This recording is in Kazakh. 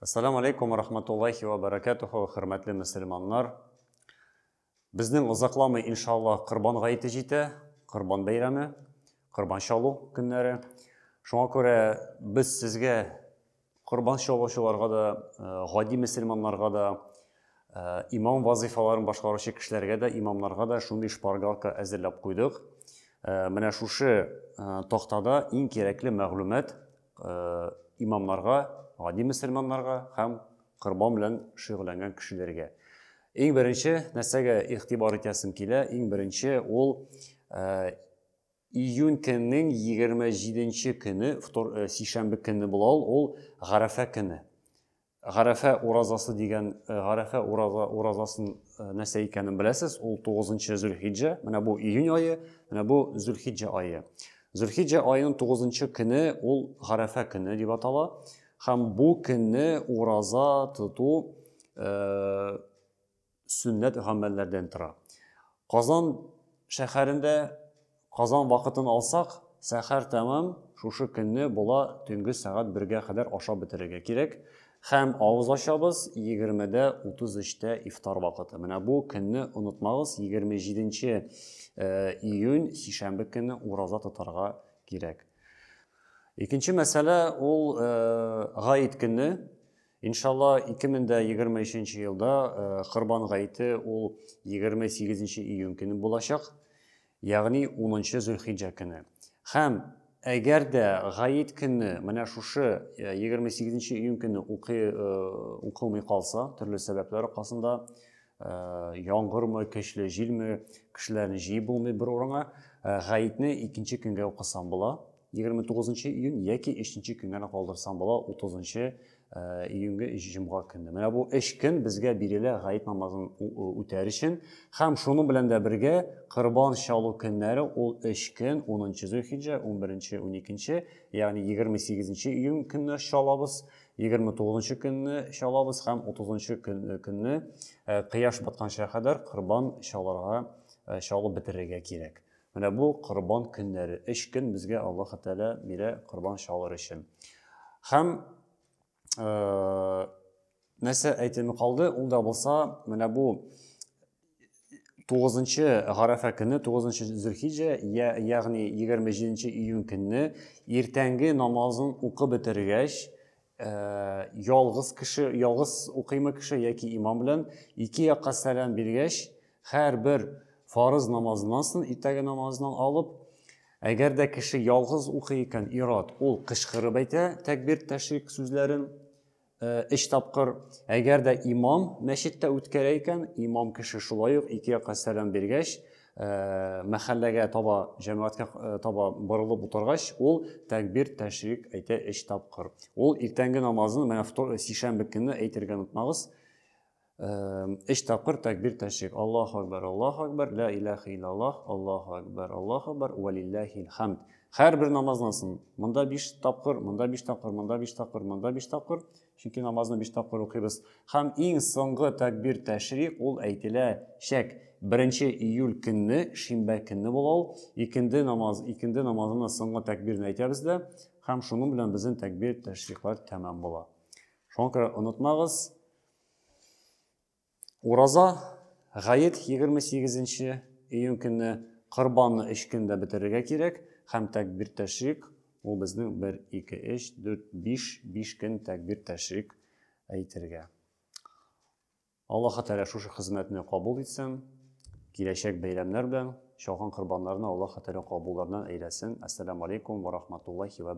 ассаламу алейкум рахматуллахи уа баракатуху құрметті мұсылмандар біздің ұзақламай иншалла құрбан ғайты жеті құрбан бәйрәмі құрбан шалу күндері шуңа көрә біз сізге құрбан шалушыларға да ғади э, мұсылмандарға да ә, имам вазифаларын башқарушы кішілерге де имамдарға да шундай шпаргалка әзірләп қойдық ә, э, менә шушы ә, тоқтада иң керекли мәгълүмат ә, имамларға ғади мұсылмандарға һәм құрбан белән шұғылланган кешеләргә иң беренче нәрсәгә игътибар итәсем килә иң беренче ул э, июнь көннең 27 нче көне э, сишәмбе көне була ул ул ғарафа көне Гарафа уразасы дигән э, Гарафа ураза уразасын нәрсә икәнен беләсез ул 9нчы зүлхиджа менә бу июнь ае менә бу зүлхиджа ае зүлхиджа аеның 9нчы көне ул Гарафа көне дип атала һәм бу көнне ураза тоту э, сүннәт гамәлләрдән тора қазан шәһәрендә қазан вакытын алсақ сәхәр тәмам шушы көнне була төнге сәгать бергә кадәр ашап бетерергә кирәк һәм авыз ачабыз 20-дә 33-тә ифтар вакыты. Менә бу көнне онытмагыз, 27 э, июнь сишәмбе көнне ураза тотарга кирәк екінші мәселе ол ғайыт күні иншалла 2023 жылда Қырбан ғайты ол 28 июнь күні болашақ яғни 10-шы зүлхиджа күні һәм әгәр ғайит күні менә шушы 28 ші көне укылмый калса қалса, түрлі аркасында қасында, яңгырмы көчле җилме кешеләрне җыеп булмый бір орынға ғайитне екінші күнге укысам болады 29 тогузунчу июнь яки үшінші күнгө калдырсам болот отузунчу июнге жумга күнү мына бул эш күн бизге бир эле намазын үтәр үчүн һәм шуның белән дә бергә корбан чалу көннәре ул эш көн унынчы зулхиджа он беренче он икенче ягъни егерме сигезенче июнь көнне чалабыз егерме тогузунчу көнне чалабыз һәм утузунчу көнне кояш батканча кадәр кирәк міне бұл қырбан күндері үш күн бізге аллаһ тағала бере қырбан шалыр үшін һәм ә, э, нәрсе қалды ол да болса міне бұл тоғызыншы ғарафа күні тоғызыншы зүлхиджа яғни 27 жетінші июнь ертеңгі намазын оқып э, ялғыз кіші жалғыз оқимы кіші яки имам екі жаққа фарыз намазынан сын намазынан алып әгәр дә кеше ялгыз оқый икән ират ул кычкырып әйтә тәкбир тәшрик сүзләрен өч тапкыр әгәр дә имам мәчеттә үткәрә икән имам кеше шулай ук ике якка сәлам биргәч мәхәлләгә таба җәмәгатькә таба борылып утыргач ул тәкбир тәшрик әйтә өч тапкыр ул иртәнге намазын менә сишәмбе көнне әйтергә онытмагыз өч тапкыр тәкбир тәшрик аллаху акбар аллаху акбар ла иляха илляллах аллаху акбар аллаху акбар валиллахил хамд һәрбер намаздан соң монда биш тапкыр монда биш тапкыр монда биш тапкыр монда биш тапкыр чөнки намазны биш тапкыр укыйбыз һәм иң соңгы тәкбир тәшрик ул әйтелә шәк беренче июль көнне шимбә көнне була ул намаз икенде намазына соңгы тәкбирен әйтәбез дә шуның белән безнең тәкбир тәмам була ораза ғайет 28-ші июнь күні құрбанны үш күнде бітіруге керек һәм тәкбир тәшрик ол біздің бір 2 үш төрт 5 биш күн тәкбир тәшрик әйтірге аллаһа тәғала шушы қызметіне қабыл етсін келешек бәйрәмдәр белән чалган корбаннарны аллаха тәғала қабуллардан әйләсен әссәламу алейкум ва рахматуллахи ва